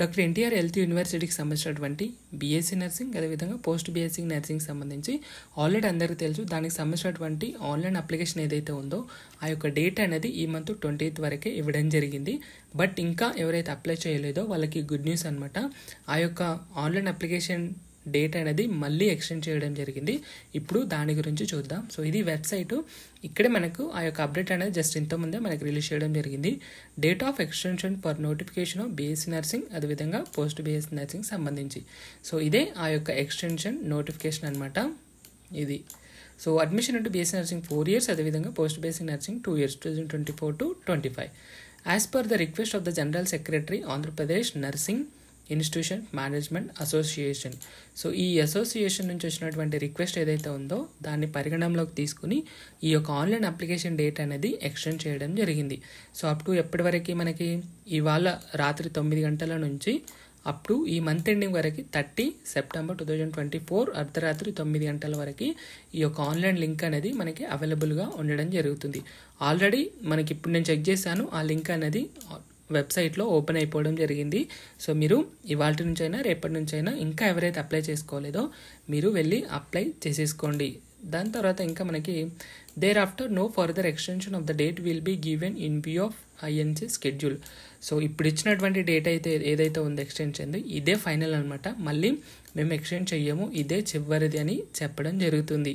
doctor NTR health యూనివర్సిటీకి సంబంధించినటువంటి BSc nursing అదేవిధంగా పోస్ట్ బీఎస్సీ నర్సింగ్ సంబంధించి ఆల్రెడీ అందరికీ తెలుసు దానికి సంబంధించినటువంటి ఆన్లైన్ అప్లికేషన్ ఏదైతే ఉందో ఆ యొక్క డేట్ అనేది ఈ మంత్ ట్వంటీత్ వరకే ఇవ్వడం జరిగింది బట్ ఇంకా ఎవరైతే అప్లై చేయలేదో వాళ్ళకి గుడ్ న్యూస్ అనమాట ఆ యొక్క ఆన్లైన్ అప్లికేషన్ డేట్ అనేది మళ్ళీ ఎక్స్టెండ్ చేయడం జరిగింది ఇప్పుడు దాని గురించి చూద్దాం సో ఇది వెబ్సైటు ఇక్కడే మనకు ఆ యొక్క అప్డేట్ అనేది జస్ట్ ఇంతకుముందే మనకు రిలీజ్ చేయడం జరిగింది date of extension per notification BSc nursing అదేవిధంగా పోస్ట్ బీఎస్సీ నర్సింగ్ సంబంధించి సో ఇదే ఆ యొక్క ఎక్స్టెన్షన్ నోటిఫికేషన్ అనమాట ఇది సో అడ్మిషన్ అంటే బీఎస్సీ నర్సింగ్ ఫోర్ ఇయర్స్ అదేవిధంగా post BSc nursing two years two thousand twenty four to twenty five as per the request of the general secretary Andhra Pradesh nursing institution management association so ఈ association నుంచి వచ్చినటువంటి request ఏదైతే ఉందో దాన్ని పరిగణనలోకి తీసుకుని ఈ యొక్క ఆన్లైన్ అప్లికేషన్ డేట్ అనేది ఎక్స్టెండ్ చేయడం జరిగింది సో అప్ టు ఎప్పటివరకు మనకి ఇవాళ రాత్రి తొమ్మిది గంటల నుంచి అప్ టు ఈ మంత్ ఎండింగ్ వరకు thirty September two thousand twenty four అర్ధరాత్రి తొమ్మిది గంటల వరకు ఈ యొక్క ఆన్లైన్ లింక్ అనేది మనకి అవైలబుల్గా ఉండడం జరుగుతుంది ఆల్రెడీ మనకి ఇప్పుడు నేను చెక్ చేశాను ఆ లింక్ అనేది వెబ్సైట్లో ఓపెన్ అయిపోవడం జరిగింది సో మీరు ఇవాళ నుంచైనా రేపటి నుంచైనా ఇంకా ఎవరైతే అప్లై చేసుకోలేదో మీరు వెళ్ళి అప్లై చేసేసుకోండి దాని తర్వాత ఇంకా మనకి thereafter no further extension of the date will be given in view of INC schedule so ఇప్పుడు ఇచ్చినటువంటి డేట్ అయితే ఏదైతే ఉందో ఎక్స్టెన్షన్ ఇదే ఫైనల్ అనమాట మళ్ళీ మేము ఎక్స్టెండ్ చెయ్యము ఇదే చివరిది అని చెప్పడం జరుగుతుంది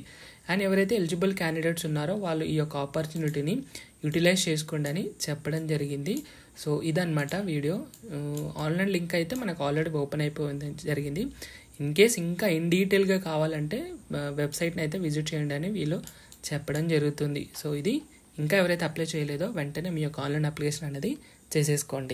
అండ్ ఎవరైతే ఎలిజిబుల్ క్యాండిడేట్స్ ఉన్నారో వాళ్ళు ఈ యొక్క ఆపర్చునిటీని యూటిలైజ్ చేసుకోండి అని చెప్పడం జరిగింది సో ఇదనమాట వీడియో ఆన్లైన్ లింక్ అయితే మనకు ఆల్రెడీ ఓపెన్ అయిపోయింది జరిగింది ఇన్ కేస్ ఇంకా ఇన్ డీటెయిల్గా కావాలంటే వెబ్సైట్ని అయితే విజిట్ చేయండి అని వీళ్ళు చెప్పడం జరుగుతుంది సో ఇది ఇంకా ఎవరైతే అప్లై చేయలేదో వెంటనే మీ యొక్క ఆన్లైన్ అప్లికేషన్ అనేది చేసేసుకోండి